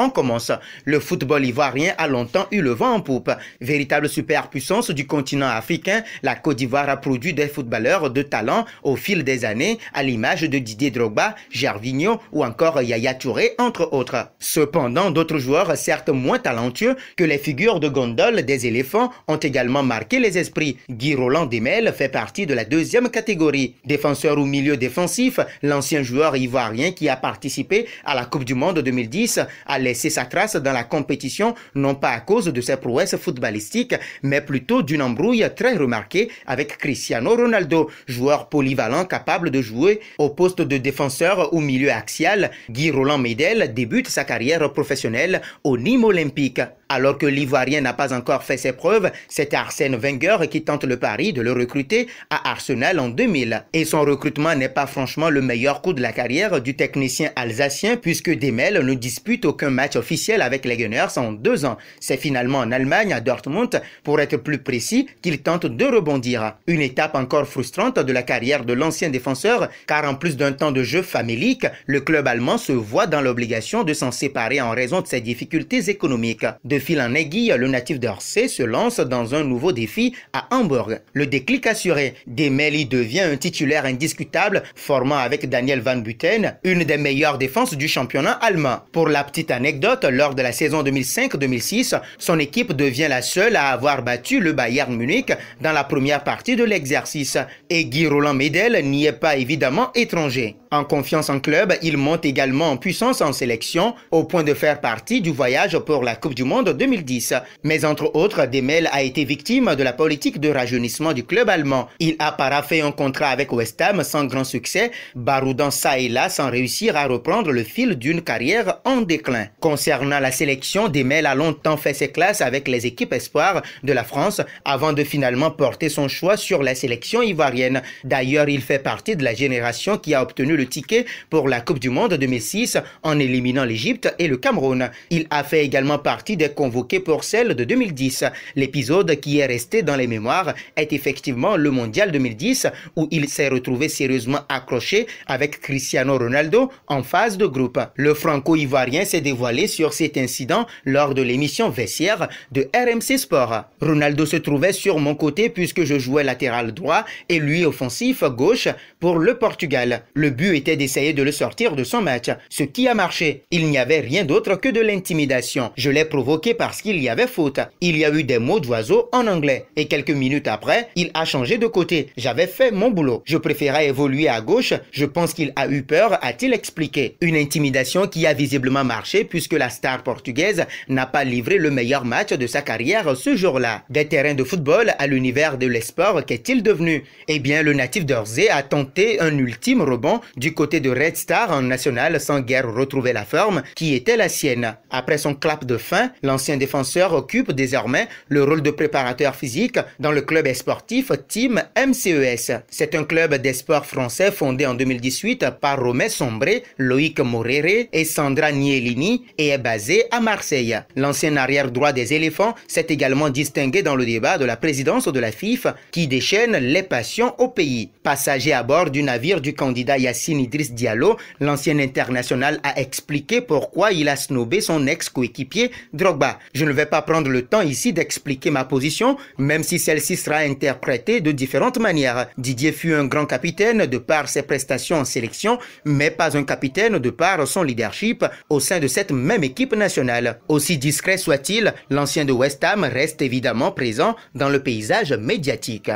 on commence. Le football ivoirien a longtemps eu le vent en poupe. Véritable superpuissance du continent africain, la Côte d'Ivoire a produit des footballeurs de talent au fil des années, à l'image de Didier Drogba, Gervinho ou encore Yaya Touré, entre autres. Cependant, d'autres joueurs, certes moins talentueux que les figures de gondole des éléphants, ont également marqué les esprits. Guy Roland Demel fait partie de la deuxième catégorie. Défenseur ou milieu défensif, l'ancien joueur ivoirien qui a participé à la Coupe du Monde 2010 à c'est sa trace dans la compétition, non pas à cause de ses prouesses footballistiques, mais plutôt d'une embrouille très remarquée avec Cristiano Ronaldo, joueur polyvalent capable de jouer au poste de défenseur ou milieu axial. Guy Roland Medel débute sa carrière professionnelle au Nîmes olympique. Alors que l'Ivoirien n'a pas encore fait ses preuves, c'est Arsène Wenger qui tente le pari de le recruter à Arsenal en 2000. Et son recrutement n'est pas franchement le meilleur coup de la carrière du technicien alsacien puisque Demel ne dispute aucun match officiel avec les Gunners en deux ans. C'est finalement en Allemagne, à Dortmund, pour être plus précis, qu'il tente de rebondir. Une étape encore frustrante de la carrière de l'ancien défenseur car en plus d'un temps de jeu famélique, le club allemand se voit dans l'obligation de s'en séparer en raison de ses difficultés économiques fil en aiguille, le natif d'Orsay se lance dans un nouveau défi à Hambourg. Le déclic assuré, Demelli devient un titulaire indiscutable, formant avec Daniel Van Butten une des meilleures défenses du championnat allemand. Pour la petite anecdote, lors de la saison 2005-2006, son équipe devient la seule à avoir battu le Bayern Munich dans la première partie de l'exercice. Et Guy Roland Medel n'y est pas évidemment étranger. En confiance en club, il monte également en puissance en sélection, au point de faire partie du voyage pour la Coupe du Monde 2010. Mais entre autres, Demel a été victime de la politique de rajeunissement du club allemand. Il a paraffé un contrat avec West Ham sans grand succès, baroudant ça et là sans réussir à reprendre le fil d'une carrière en déclin. Concernant la sélection, Demel a longtemps fait ses classes avec les équipes espoirs de la France avant de finalement porter son choix sur la sélection ivoirienne. D'ailleurs, il fait partie de la génération qui a obtenu le ticket pour la Coupe du Monde 2006 en éliminant l'Égypte et le Cameroun. Il a fait également partie des convoqué pour celle de 2010. L'épisode qui est resté dans les mémoires est effectivement le Mondial 2010 où il s'est retrouvé sérieusement accroché avec Cristiano Ronaldo en phase de groupe. Le franco-ivoirien s'est dévoilé sur cet incident lors de l'émission Vestiaire de RMC Sport. Ronaldo se trouvait sur mon côté puisque je jouais latéral droit et lui offensif gauche pour le Portugal. Le but était d'essayer de le sortir de son match, ce qui a marché. Il n'y avait rien d'autre que de l'intimidation. Je l'ai provoqué parce qu'il y avait faute. Il y a eu des mots d'oiseau en anglais. Et quelques minutes après, il a changé de côté. J'avais fait mon boulot. Je préférais évoluer à gauche. Je pense qu'il a eu peur, a-t-il expliqué. Une intimidation qui a visiblement marché puisque la star portugaise n'a pas livré le meilleur match de sa carrière ce jour-là. Des terrains de football à l'univers de l'esport, qu'est-il devenu Eh bien, le natif d'Orsay a tenté un ultime rebond du côté de Red Star en national sans guère retrouver la forme qui était la sienne. Après son clap de fin, L'ancien défenseur occupe désormais le rôle de préparateur physique dans le club sportif Team MCES. C'est un club d'esport français fondé en 2018 par Romain Sombré, Loïc Morere et Sandra Nielini et est basé à Marseille. L'ancien arrière-droit des éléphants s'est également distingué dans le débat de la présidence de la FIF qui déchaîne les passions au pays. Passager à bord du navire du candidat Yassine Idriss Diallo, l'ancien international a expliqué pourquoi il a snobé son ex-coéquipier Drogba je ne vais pas prendre le temps ici d'expliquer ma position, même si celle-ci sera interprétée de différentes manières. Didier fut un grand capitaine de par ses prestations en sélection, mais pas un capitaine de par son leadership au sein de cette même équipe nationale. Aussi discret soit-il, l'ancien de West Ham reste évidemment présent dans le paysage médiatique.